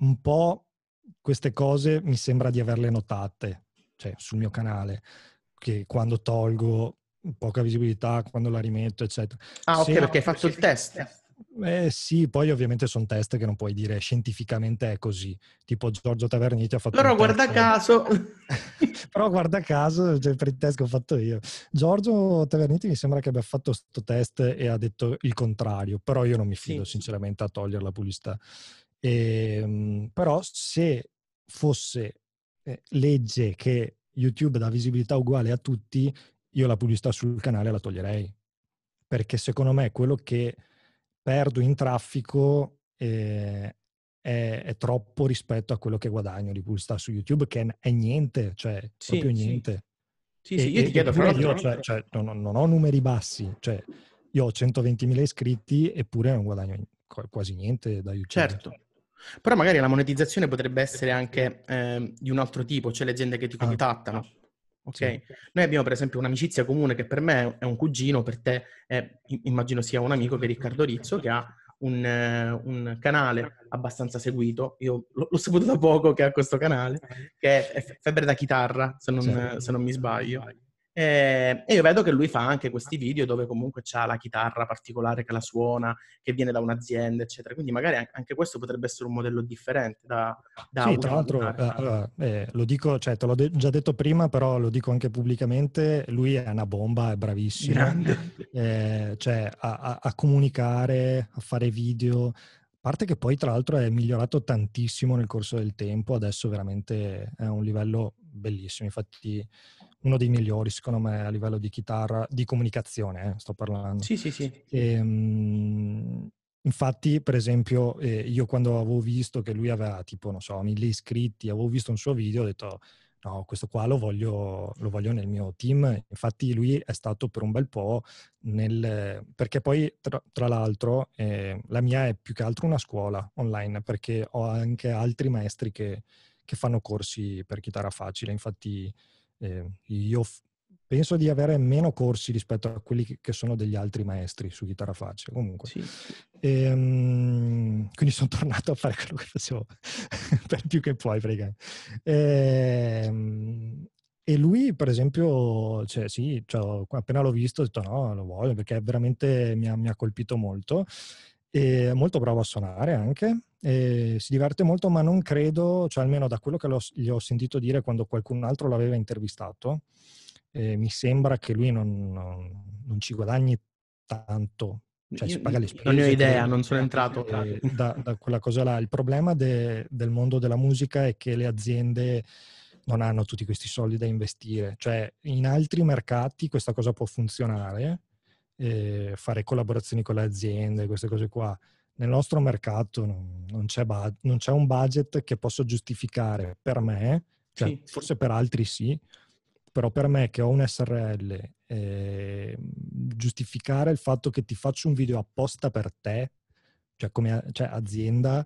un po' queste cose mi sembra di averle notate cioè sul mio canale, che quando tolgo poca visibilità, quando la rimetto, eccetera. Ah, ok, Se perché hai fatto il test. Eh, sì, poi ovviamente sono test che non puoi dire scientificamente è così, tipo Giorgio Taverniti ha fatto... Però guarda test. caso... [LAUGHS] Però guarda caso, cioè, per il test che ho fatto io. Giorgio Taverniti mi sembra che abbia fatto questo test e ha detto il contrario, però io non mi fido sì. sinceramente a togliere la pubblicità. E, ehm, però se fosse eh, legge che YouTube dà visibilità uguale a tutti, io la pubblicità sul canale la toglierei. Perché secondo me quello che perdo in traffico eh, è, è, troppo rispetto a quello che guadagno di pubblicità su YouTube, che è, niente, cioè sì, proprio niente. Sì, sì, sì io e, ti chiedo, però io cioè, cioè, non, non, ho numeri bassi, cioè io ho 120.000 iscritti eppure non guadagno quasi niente da YouTube. Certo. Però magari la monetizzazione potrebbe essere anche eh, di un altro tipo, cioè le aziende che ti ah, contattano. Ah. Okay. Sì. Noi abbiamo per esempio un'amicizia comune che per me è un cugino, per te è, immagino sia un amico che è Riccardo Rizzo che ha un, eh, un canale abbastanza seguito, io l'ho, l'ho, saputo da poco che ha questo canale, che è Febbre da chitarra, se non, sì. Certo. se non mi sbaglio. Eh, e io vedo che lui fa anche questi video dove comunque c'ha la chitarra particolare che la suona, che viene da un'azienda, eccetera. Quindi magari anche questo potrebbe essere un modello differente da, da Sì, tra l'altro, eh, eh, lo dico, cioè, te l'ho de- già detto prima, però lo dico anche pubblicamente, lui è una bomba, è bravissimo. Eh, cioè, a, a, a comunicare, a fare video, parte che poi tra l'altro è migliorato tantissimo nel corso del tempo, adesso veramente è un livello bellissimo, infatti uno dei migliori secondo me a livello di chitarra, di comunicazione, eh, sto parlando. Sì, sì, sì. E, um, infatti, per esempio, eh, io quando avevo visto che lui aveva tipo, non so, mille iscritti, avevo visto un suo video, ho detto no, questo qua lo voglio, lo voglio, nel mio team. Infatti lui è stato per un bel po' nel... perché poi tra, tra l'altro eh, la mia è più che altro una scuola online perché ho anche altri maestri che, che fanno corsi per chitarra facile. Infatti eh, io f- penso di avere meno corsi rispetto a quelli che, sono degli altri maestri su chitarra facile, comunque. Sì. E, um, quindi sono tornato a fare quello che facevo [LAUGHS] per più che puoi, praticamente. E, ehm, e lui, per esempio, cioè, sì, cioè, appena l'ho visto ho detto no, lo voglio perché veramente mi ha, mi ha colpito molto è molto bravo a suonare anche, si diverte molto, ma non credo, cioè almeno da quello che gli ho sentito dire quando qualcun altro l'aveva intervistato, eh, mi sembra che lui non, non, non ci guadagni tanto, cioè si paga le spese. Non ne ho idea, non sono entrato. da, da, quella cosa là. Il problema de, del mondo della musica è che le aziende non hanno tutti questi soldi da investire, cioè in altri mercati questa cosa può funzionare, eh, fare collaborazioni con le aziende, queste cose qua. Nel nostro mercato non, non, c'è, ba- non c'è, un budget che possa giustificare per me, cioè, sì. forse per altri sì, però per me che ho un SRL, eh, giustificare il fatto che ti faccio un video apposta per te, cioè come cioè azienda,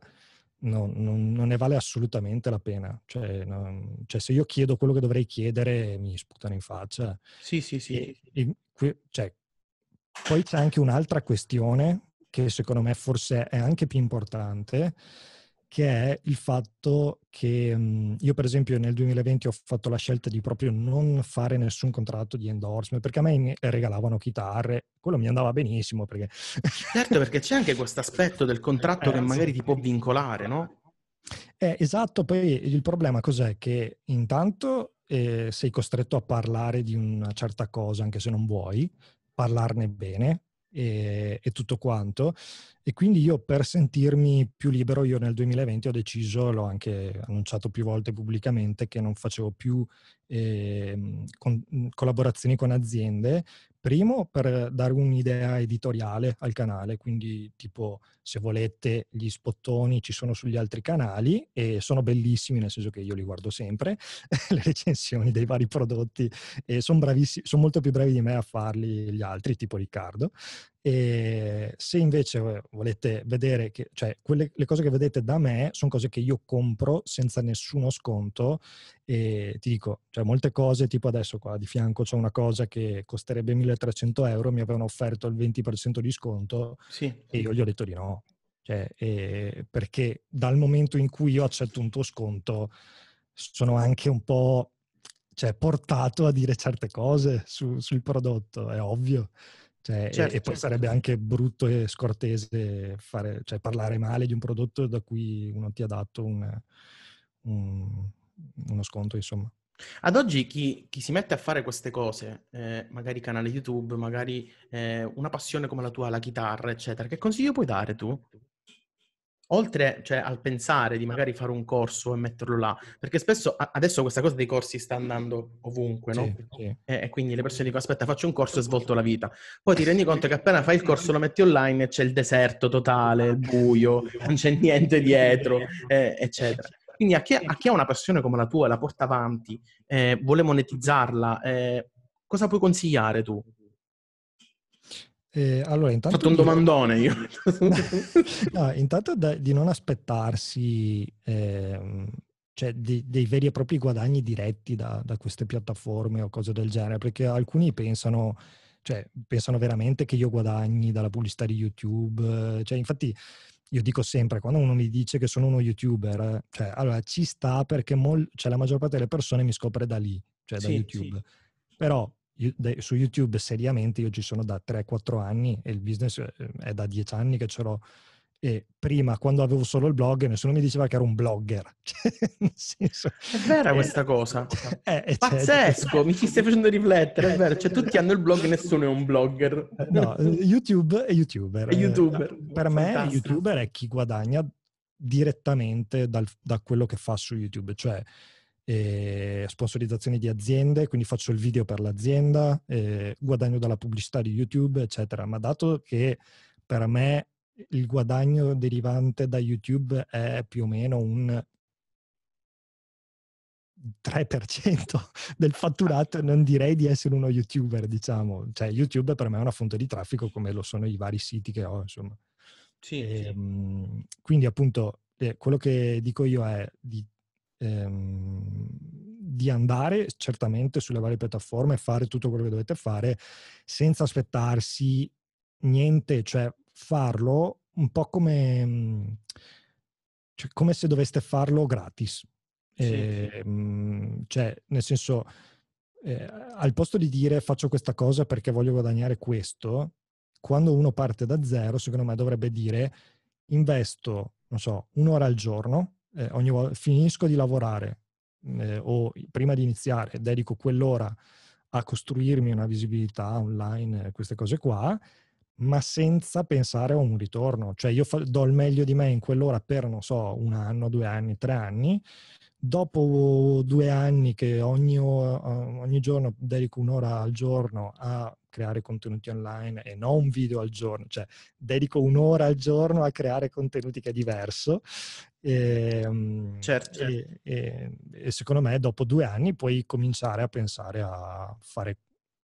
no, non, non, ne vale assolutamente la pena. Cioè, non, cioè, se io chiedo quello che dovrei chiedere, mi sputano in faccia. Sì, sì, sì. E, e, cioè, poi c'è anche un'altra questione che secondo me forse è anche più importante, che è il fatto che mm, io per esempio nel 2020 ho fatto la scelta di proprio non fare nessun contratto di endorsement perché a me regalavano chitarre, quello mi andava benissimo perché... [LAUGHS] certo perché c'è anche questo aspetto del contratto eh, che magari ti può vincolare, no? Eh, esatto, poi il problema cos'è? Che intanto eh, sei costretto a parlare di una certa cosa anche se non vuoi, parlarne bene e, e, tutto quanto. E quindi io per sentirmi più libero, io nel 2020 ho deciso, l'ho anche annunciato più volte pubblicamente, che non facevo più eh, con, collaborazioni con aziende. Primo per dare un'idea editoriale al canale, quindi tipo se volete gli spottoni ci sono sugli altri canali e sono bellissimi nel senso che io li guardo sempre, [LAUGHS] le recensioni dei vari prodotti e sono bravissimi, sono molto più bravi di me a farli gli altri, tipo Riccardo. E se invece volete vedere, che, cioè quelle, le cose che vedete da me sono cose che io compro senza nessuno sconto e ti dico, cioè molte cose, tipo adesso qua di fianco c'è una cosa che costerebbe 1300 euro, mi avevano offerto il 20% di sconto sì. e io gli ho detto di no cioè, eh, perché dal momento in cui io accetto un tuo sconto, sono anche un po' cioè, portato a dire certe cose su, sul prodotto, è ovvio. Cioè, certo, e, e, certo, poi sarebbe certo. anche brutto e scortese fare, cioè, parlare male di un prodotto da cui uno ti ha dato un, un, uno sconto, insomma. Ad oggi chi, chi, si mette a fare queste cose, eh, magari canale YouTube, magari eh, una passione come la tua, la chitarra, eccetera, che consiglio puoi dare tu? oltre cioè, al pensare di magari fare un corso e metterlo là, perché spesso adesso questa cosa dei corsi sta andando ovunque, no? Sì, sì. E, e, quindi le persone dicono aspetta faccio un corso e svolto la vita. Poi ti rendi conto che appena fai il corso lo metti online e c'è il deserto totale, il buio, non c'è niente dietro, eh, eccetera. Quindi a chi, a chi, ha una passione come la tua, la porta avanti, eh, vuole monetizzarla, eh, cosa puoi consigliare tu? Eh, allora, intanto... Ho fatto un domandone io. [LAUGHS] no, intanto da, di non aspettarsi eh, cioè di, dei veri e propri guadagni diretti da, da, queste piattaforme o cose del genere, perché alcuni pensano, cioè, pensano veramente che io guadagni dalla pubblicità di YouTube. Eh, cioè, infatti io dico sempre, quando uno mi dice che sono uno YouTuber, cioè, allora ci sta perché mol- cioè, la maggior parte delle persone mi scopre da lì, cioè da sì, YouTube. Sì. Però su YouTube seriamente io ci sono da 3-4 anni e il business eh, è da 10 anni che ce l'ho. E prima, quando avevo solo il blog, nessuno mi diceva che ero un blogger. [LAUGHS] Cioè, senso, è vera eh, cioè, questa cosa. [LAUGHS] Eh, eh, è, cioè, è Pazzesco, c'è. mi ci stai facendo riflettere, è vero. Cioè, [LAUGHS] tutti hanno il blog, nessuno è un blogger. No, YouTube è YouTuber. È YouTuber. Per Fantastico. me YouTuber è chi guadagna direttamente dal, da quello che fa su YouTube. Cioè, eh, sponsorizzazioni di aziende, quindi faccio il video per l'azienda, eh, guadagno dalla pubblicità di YouTube, eccetera. Ma dato che per me il guadagno derivante da YouTube è più o meno un 3% [LAUGHS] del fatturato, non direi di essere uno youtuber, diciamo. Cioè, YouTube per me è una fonte di traffico come lo sono i vari siti che ho, insomma. Sì, e, sì. Ehm, quindi, appunto, eh, quello che dico io è di ehm, di andare certamente sulle varie piattaforme e fare tutto quello che dovete fare senza aspettarsi niente, cioè farlo un po' come, mm, cioè, come se doveste farlo gratis. Sì. E, ehm, cioè, nel senso, eh, al posto di dire faccio questa cosa perché voglio guadagnare questo, quando uno parte da zero, secondo me dovrebbe dire investo, non so, un'ora al giorno eh, ogni volta finisco di lavorare mm, eh, o prima di iniziare dedico quell'ora a costruirmi una visibilità online, eh, queste cose qua, ma senza pensare a un ritorno. Cioè io do il meglio di me in quell'ora per, non so, un anno, due anni, tre anni. Dopo due anni che ogni, eh, ogni giorno dedico un'ora al giorno a creare contenuti online e non un video al giorno, cioè dedico un'ora al giorno a creare contenuti che è diverso Ehm, certo, e, certo, certo. E, e, secondo me dopo due anni puoi cominciare a pensare a fare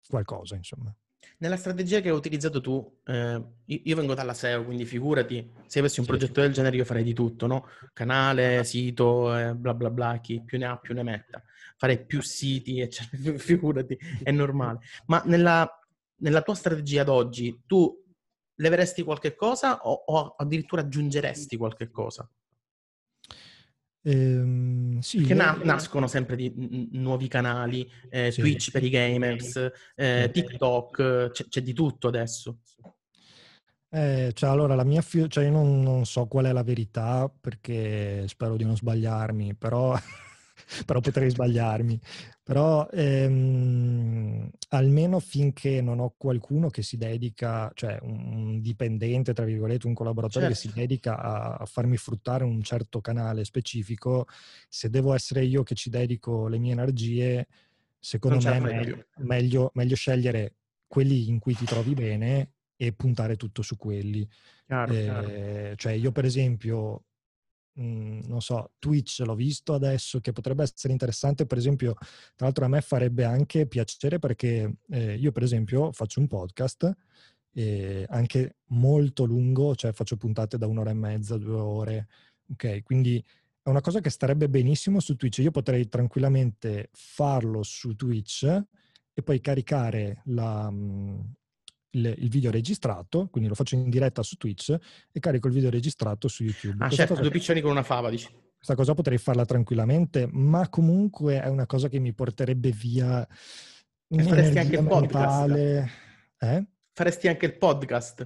qualcosa, insomma. Nella strategia che hai utilizzato tu, eh, io vengo dalla SEO, quindi figurati, se avessi un sì. progetto del genere io farei di tutto, no? Canale, sito, eh, bla bla bla, chi più ne ha più ne metta. Farei più siti, [LAUGHS] eccetera, figurati, è normale. Ma nella, nella tua strategia ad oggi, tu leveresti qualche cosa o, o addirittura aggiungeresti qualche cosa? Ehm, sì, che na- eh, nascono sempre di n- nuovi canali, eh, sì. Twitch per i gamers, eh, TikTok, c- c'è di tutto adesso. Eh, cioè, allora, la mia fi- cioè, io non, non, so qual è la verità perché spero di non sbagliarmi, però [LAUGHS] però potrei sbagliarmi. Però ehm, almeno finché non ho qualcuno che si dedica, cioè un dipendente, tra virgolette, un collaboratore certo. che si certo. dedica a, a farmi fruttare un certo canale specifico, se devo essere io che ci dedico le mie energie, secondo me è meglio, meglio, meglio scegliere quelli in cui ti trovi bene e puntare tutto su quelli. Chiaro, eh, chiaro. Cioè, io per esempio Mhmm, non so, Twitch l'ho visto adesso che potrebbe essere interessante, per esempio, tra l'altro a me farebbe anche piacere perché eh, io per esempio faccio un podcast eh, anche molto lungo, cioè faccio puntate da un'ora e mezza, due ore, ok? Quindi è una cosa che starebbe benissimo su Twitch. Io potrei tranquillamente farlo su Twitch e poi caricare la, mhmm, il, il, video registrato, quindi lo faccio in diretta su Twitch e carico il video registrato su YouTube. Ah, certo, cosa... due piccioni con una fava, dici. Questa cosa potrei farla tranquillamente, ma comunque è una cosa che mi porterebbe via faresti anche mentale. Eh? Faresti anche il podcast.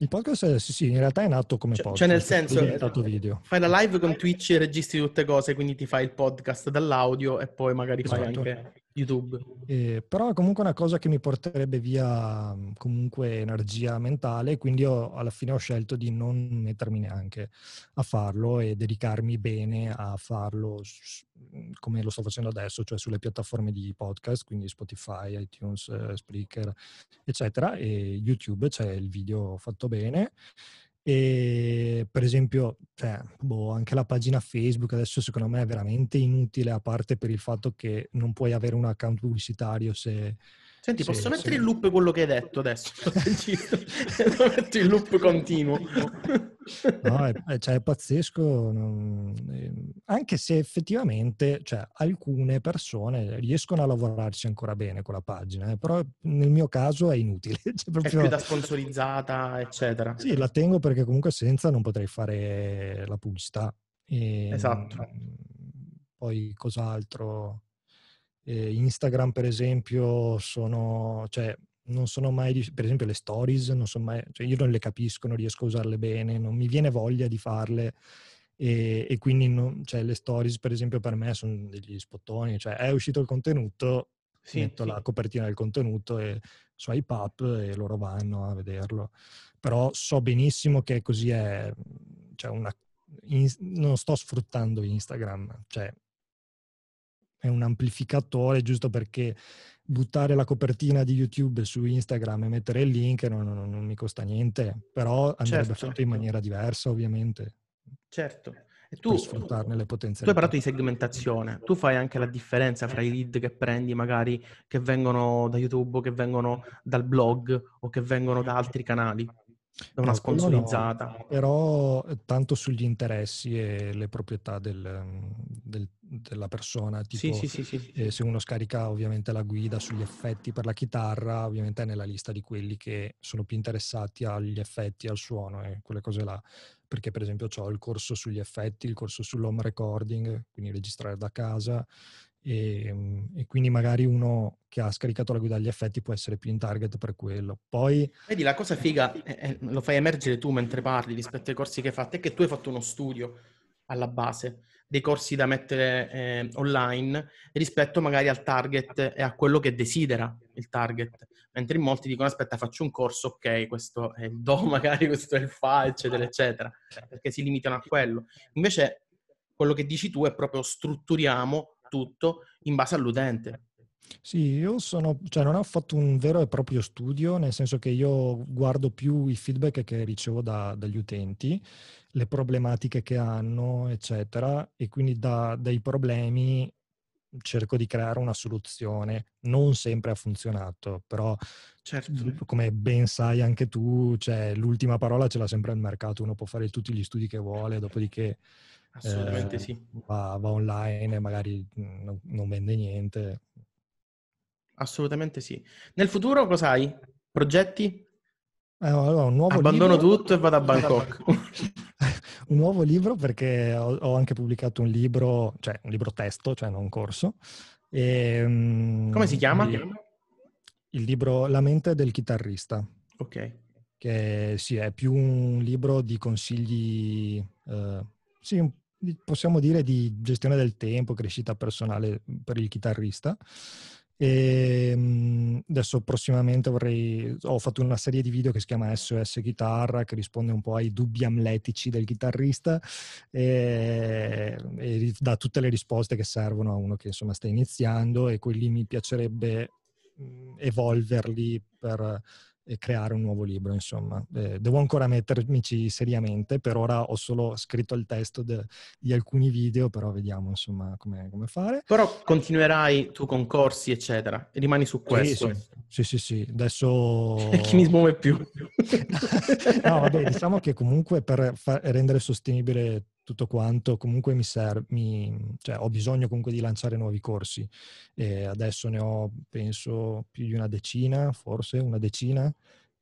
Il podcast, sì, sì, in realtà è nato come cioè, podcast. Cioè, nel senso, fai la live con Twitch e registri tutte cose, quindi ti fai il podcast dall'audio e poi magari esatto. fai anche... YouTube. Eh, però è comunque una cosa che mi porterebbe via mm, comunque energia mentale, quindi io alla fine ho scelto di non mettermi neanche a farlo e dedicarmi bene a farlo mm, come lo sto facendo adesso, cioè sulle piattaforme di podcast, quindi Spotify, iTunes, eh, Spreaker, eccetera, e YouTube c'è il video fatto bene e per esempio, cioè, boh, anche la pagina Facebook adesso secondo me è veramente inutile, a parte per il fatto che non puoi avere un account pubblicitario se... Senti, se, posso se... mettere in loop quello che hai detto adesso? Lo [LAUGHS] metto in loop continuo. No, [LAUGHS] è, cioè, è pazzesco, non... Ehm, anche se effettivamente cioè, alcune persone riescono a lavorarci ancora bene con la pagina, eh, però nel mio caso è inutile. [LAUGHS] Cioè, proprio... È più da sponsorizzata, eccetera. Sì, la tengo perché comunque senza non potrei fare la pubblicità. E... Esatto. Ehm, poi cos'altro? Ehm, Instagram, per esempio, sono... Cioè, non sono mai, per esempio le stories, non sono mai, cioè io non le capisco, non riesco a usarle bene, non mi viene voglia di farle e, e quindi non, cioè le stories per esempio per me sono degli spottoni, cioè è uscito il contenuto, sì, metto sì. la copertina del contenuto e swipe up e loro vanno a vederlo, però so benissimo che così è, cioè una, in, non sto sfruttando Instagram, cioè è un amplificatore giusto perché buttare la copertina di YouTube su Instagram e mettere il link non, non, non mi costa niente, però andrebbe certo. fatto in certo. maniera diversa ovviamente. Certo. E tu, per sfruttarne le potenzialità. Tu hai parlato di segmentazione, tu fai anche la differenza fra i lead che prendi magari che vengono da YouTube o che vengono dal blog o che vengono da altri canali da una no, sponsorizzata. No, però eh, tanto sugli interessi e le proprietà del, mm, del, della persona, tipo sì, sì, sì, eh, se uno scarica ovviamente la guida sugli effetti per la chitarra, ovviamente è nella lista di quelli che sono più interessati agli effetti, al suono e quelle cose là, perché per esempio ho il corso sugli effetti, il corso sull'home recording, quindi registrare da casa e, ehm, e, quindi magari uno che ha scaricato la guida agli effetti può essere più in target per quello. Poi... Vedi, la cosa figa, eh, eh lo fai emergere tu mentre parli rispetto ai corsi che hai fatto, è che tu hai fatto uno studio alla base dei corsi da mettere eh, online rispetto magari al target e a quello che desidera il target. Mentre in molti dicono aspetta faccio un corso, ok, questo è il do, [LAUGHS] magari questo è il fa, eccetera, eccetera, perché si limitano a quello. Invece quello che dici tu è proprio strutturiamo tutto in base all'utente. Sì, io sono, cioè non ho fatto un vero e proprio studio, nel senso che io guardo più i feedback che ricevo da, dagli utenti le problematiche che hanno, eccetera, e quindi da, dai problemi cerco di creare una soluzione. Non sempre ha funzionato, però certo. come ben sai anche tu, cioè, l'ultima parola ce l'ha sempre il mercato, uno può fare tutti gli studi che vuole, dopodiché Assolutamente eh, sì. va, va, online e magari mm, non, non vende niente. Assolutamente sì. Nel futuro cosa hai? Progetti? allora, eh, un nuovo Abbandono libro... tutto e vado a Bangkok. [LAUGHS] un nuovo libro perché ho, anche pubblicato un libro, cioè un libro testo, cioè non corso. E, ehm, Come si chiama? Il, il, libro La mente del chitarrista. Ok. Che sì, è più un libro di consigli, eh, sì, possiamo dire di gestione del tempo, crescita personale per il chitarrista. E, ehm, adesso prossimamente vorrei, ho fatto una serie di video che si chiama SOS Chitarra, che risponde un po' ai dubbi amletici del chitarrista ehm, e, e dà tutte le risposte che servono a uno che insomma sta iniziando e quelli mi piacerebbe mhmm, evolverli per creare un nuovo libro, insomma. Eh, devo ancora mettermici seriamente, per ora ho solo scritto il testo de, di alcuni video, però vediamo, insomma, come, fare. Però continuerai tu con corsi, eccetera, e rimani su questo. Sì, sì, sì, sì. adesso... E [LAUGHS] chi mi smuove più? [LAUGHS] no, vabbè, diciamo che comunque per fa- rendere sostenibile tutto quanto, comunque mi serve, cioè, ho bisogno comunque di lanciare nuovi corsi. E adesso ne ho, penso, più di una decina, forse una decina,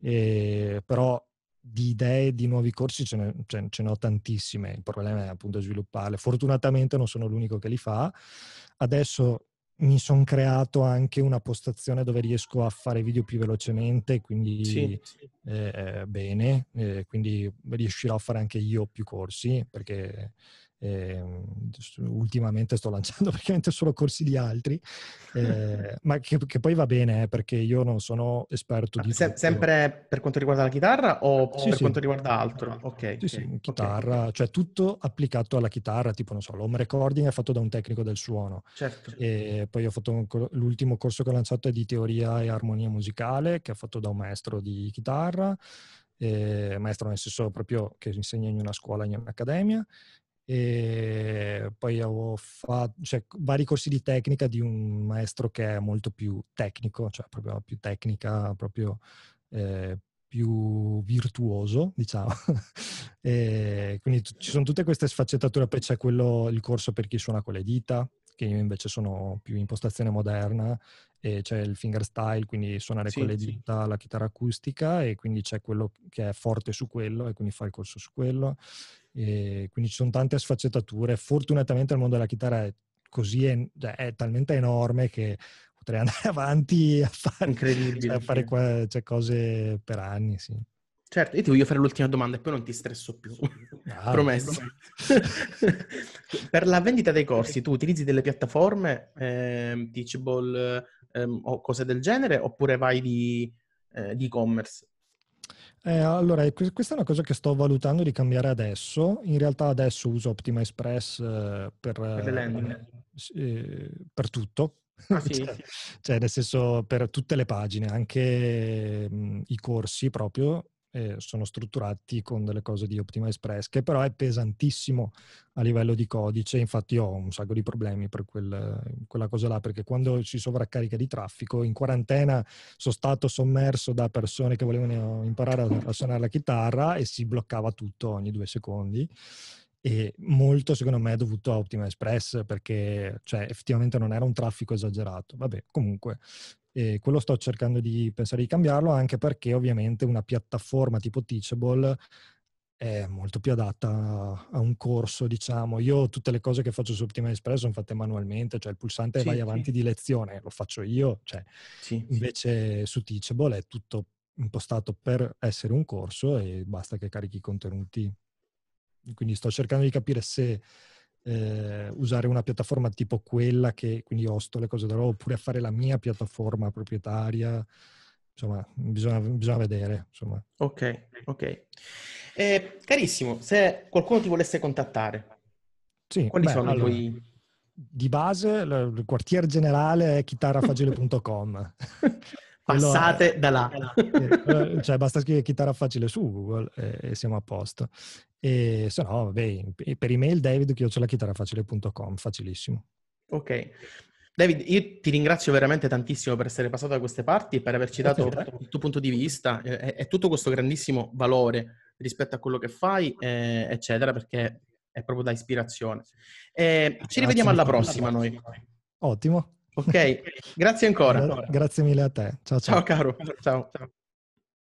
e, però di idee di nuovi corsi ce ne, ce, cioè, ce ne, ho tantissime, il problema è appunto svilupparle. Fortunatamente non sono l'unico che li fa. Adesso mi sono creato anche una postazione dove riesco a fare video più velocemente, quindi sì, sì. Eh, eh bene, eh, quindi riuscirò a fare anche io più corsi perché eh, ultimamente sto lanciando [LAUGHS] praticamente solo corsi di altri, eh, ma che, che, poi va bene eh, perché io non sono esperto ah, di... Se, sempre per quanto riguarda la chitarra o sì, per sì. quanto riguarda altro? Ok. Sì, okay. chitarra, okay. cioè tutto applicato alla chitarra, tipo non so, l'home recording è fatto da un tecnico del suono. Certo. E poi ho fatto un, l'ultimo corso che ho lanciato è di teoria e armonia musicale, che è fatto da un maestro di chitarra. Eh, maestro nel senso proprio che insegna in una scuola, in un'accademia e poi ho fatto cioè, vari corsi di tecnica di un maestro che è molto più tecnico, cioè proprio più tecnica, proprio eh, più virtuoso, diciamo. [LAUGHS] quindi t- ci sono tutte queste sfaccettature, poi c'è quello, il corso per chi suona con le dita, che io invece sono più impostazione moderna, e c'è il fingerstyle, quindi suonare sì, con le dita, sì. la chitarra acustica, e quindi c'è quello che è forte su quello, e quindi fa il corso su quello. E quindi ci sono tante sfaccettature. Fortunatamente il mondo della chitarra è così, è, cioè, è talmente enorme che potrei [LAUGHS] andare avanti a fare, cioè, a fare qua, cioè, cose per anni, sì. Certo, io ti voglio fare l'ultima domanda e poi non ti stresso più. Ah, [LAUGHS] Promesso. [LAUGHS] per la vendita dei corsi, tu utilizzi delle piattaforme, eh, Teachable ehm, o cose del genere, oppure vai di, eh, di e-commerce? Eh, allora, questa è una cosa che sto valutando di cambiare adesso. In realtà adesso uso Optima Express eh, per, per, eh, eh, tutto. [LAUGHS] Ah, sì? cioè, cioè, nel senso, per tutte le pagine, anche mh, mm, i corsi proprio, eh, sono strutturati con delle cose di Optima Express, che però è pesantissimo a livello di codice. Infatti, ho un sacco di problemi per quel, quella cosa là, perché quando si sovraccarica di traffico, in quarantena sono stato sommerso da persone che volevano imparare a, a suonare la chitarra e si bloccava tutto ogni due secondi. E molto secondo me è dovuto a Optima Express perché cioè, effettivamente non era un traffico esagerato. Vabbè, comunque e quello sto cercando di pensare di cambiarlo anche perché ovviamente una piattaforma tipo Teachable è molto più adatta a un corso, diciamo. Io tutte le cose che faccio su Optimal Express sono fatte manualmente, cioè il pulsante sì, vai avanti sì. di lezione, lo faccio io. Cioè. Sì, Invece su Teachable è tutto impostato per essere un corso e basta che carichi i contenuti. Quindi sto cercando di capire se eh, usare una piattaforma tipo quella che quindi osto le cose da loro oppure fare la mia piattaforma proprietaria insomma bisogna, bisogna vedere insomma. ok ok eh, carissimo se qualcuno ti volesse contattare sì, quali beh, sono allora, i tuoi di base il quartier generale è chitarrafagile.com [LAUGHS] Passate allora, eh, da là. Eh, cioè, basta scrivere chitarra facile su Google e, e siamo a posto. E se no, vabbè, per email david chitarrafacile.com, facilissimo. Ok. David, io ti ringrazio veramente tantissimo per essere passato da queste parti e per averci dato il tuo punto di vista e, e, tutto questo grandissimo valore rispetto a quello che fai, eh, eccetera, perché è proprio da ispirazione. Eh, ci rivediamo alla prossima noi. Ottimo. Ok, grazie ancora. Allora, grazie mille a te. Ciao, ciao. Ciao caro. Ciao, ciao.